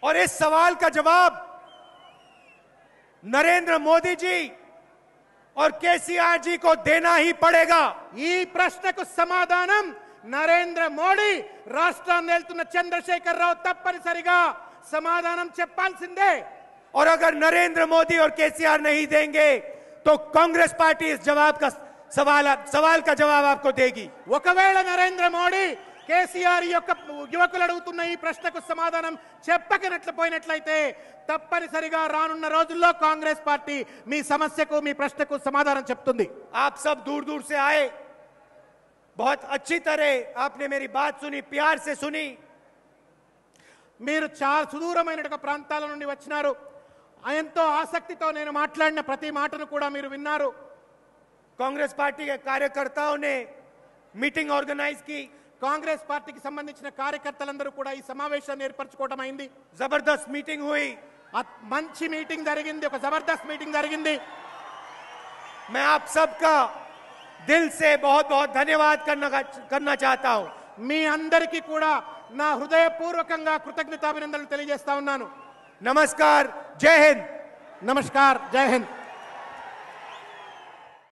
S1: और इस सवाल का जवाब नरेंद्र मोदी जी और केसीआर जी को देना ही पड़ेगा ఈ ప్రశ్నకు సమాధానం నరేంద్ర మోడీ రాష్ట్రాన్ని వెళ్తున్న చంద్రశేఖర్ రావు తప్పనిసరిగా సమాధానం చెప్పాల్సిందే और अगर नरेंद्र मोदी और केसीआर नहीं देंगे तो कांग्रेस पार्टी సవాల్ సవాల్ కా జవాబ్ దేగి ఒకవేళ నరేంద్ర మోడీ కేసీఆర్ యొక్క యువకులు అడుగుతున్న ఈ ప్రశ్నకు సమాధానం చెప్పకనట్లు పోయినట్లయితే తప్పనిసరిగా రానున్న రోజుల్లో కాంగ్రెస్ పార్టీ మీ సమస్యకు మీ ప్రశ్నకు సమాధానం చెప్తుంది ఆప్ సబ్ దూర్ దూర్ సే ఆయే बहुत अच्छी तरह आपने मेरी बात सुनी प्यार से सुनी మీరు చాలా సుదూరమైన ప్రాంతాల నుండి వచ్చినారు ఎంతో ఆసక్తితో నేను మాట్లాడిన ప్రతి మాటను కూడా మీరు విన్నారు కాంగ్రెస్ పార్టీ కార్యకర్తనే మీటింగ్ ఆర్గనైజ్ కి కాంగ్రెస్ పార్టీకి సంబంధించిన కార్యకర్తలందరూ కూడా ఈ సమావేశాన్ని ఏర్పరచుకోవడం అయింది జబర్దస్త్ మీటింగ్ హోయి మంచి మీటింగ్ జరిగింది ఒక జబర్దస్త్ మీటింగ్ జరిగింది మే ఆప్ సబ్కా दिल से बहुत बहुत धन्यवाद करना करना चाहता हूँ मी अंदर की कूड़ा ना हृदयपूर्वक कृतज्ञता अभिनंदन नमस्कार जय हिंद नमस्कार जय हिंद